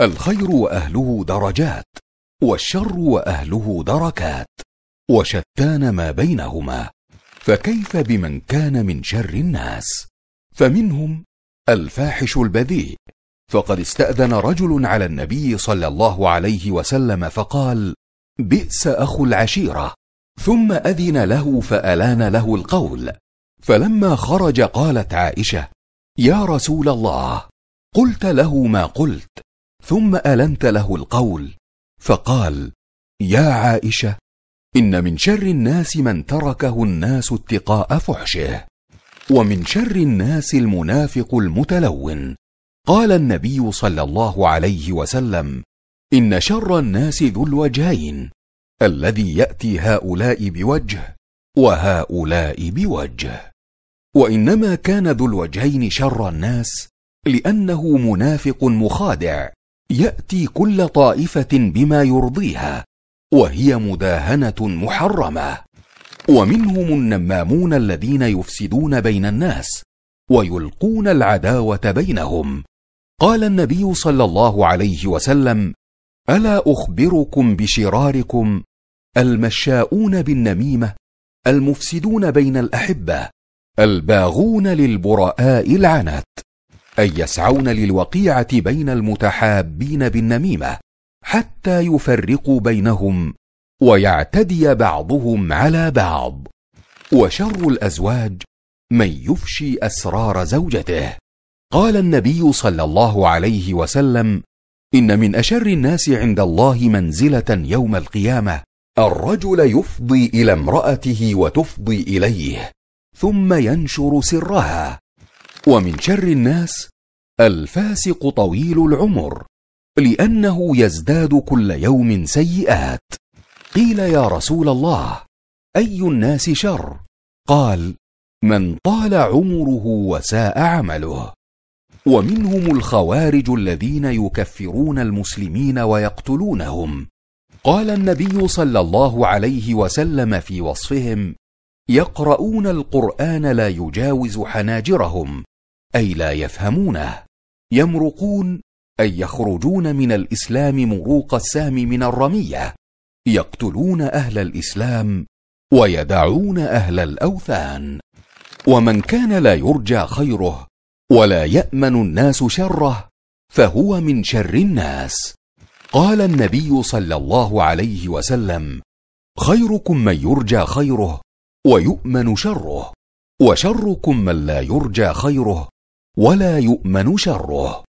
الخير واهله درجات والشر واهله دركات وشتان ما بينهما فكيف بمن كان من شر الناس فمنهم الفاحش البذيء فقد استاذن رجل على النبي صلى الله عليه وسلم فقال بئس اخو العشيره ثم اذن له فالان له القول فلما خرج قالت عائشه يا رسول الله قلت له ما قلت ثم النت له القول فقال يا عائشه ان من شر الناس من تركه الناس اتقاء فحشه ومن شر الناس المنافق المتلون قال النبي صلى الله عليه وسلم ان شر الناس ذو الوجهين الذي ياتي هؤلاء بوجه وهؤلاء بوجه وانما كان ذو الوجهين شر الناس لانه منافق مخادع ياتي كل طائفه بما يرضيها وهي مداهنه محرمه ومنهم النمامون الذين يفسدون بين الناس ويلقون العداوه بينهم قال النبي صلى الله عليه وسلم الا اخبركم بشراركم المشاؤون بالنميمه المفسدون بين الاحبه الباغون للبراء العنت أن يسعون للوقيعة بين المتحابين بالنميمة حتى يفرقوا بينهم ويعتدي بعضهم على بعض وشر الأزواج من يفشي أسرار زوجته قال النبي صلى الله عليه وسلم إن من أشر الناس عند الله منزلة يوم القيامة الرجل يفضي إلى امرأته وتفضي إليه ثم ينشر سرها ومن شر الناس الفاسق طويل العمر لانه يزداد كل يوم سيئات قيل يا رسول الله اي الناس شر قال من طال عمره وساء عمله ومنهم الخوارج الذين يكفرون المسلمين ويقتلونهم قال النبي صلى الله عليه وسلم في وصفهم يقرؤون القران لا يجاوز حناجرهم اي لا يفهمونه يمرقون اي يخرجون من الاسلام مروق السام من الرميه يقتلون اهل الاسلام ويدعون اهل الاوثان ومن كان لا يرجى خيره ولا يامن الناس شره فهو من شر الناس قال النبي صلى الله عليه وسلم خيركم من يرجى خيره ويؤمن شره وشركم من لا يرجى خيره ولا يؤمن شره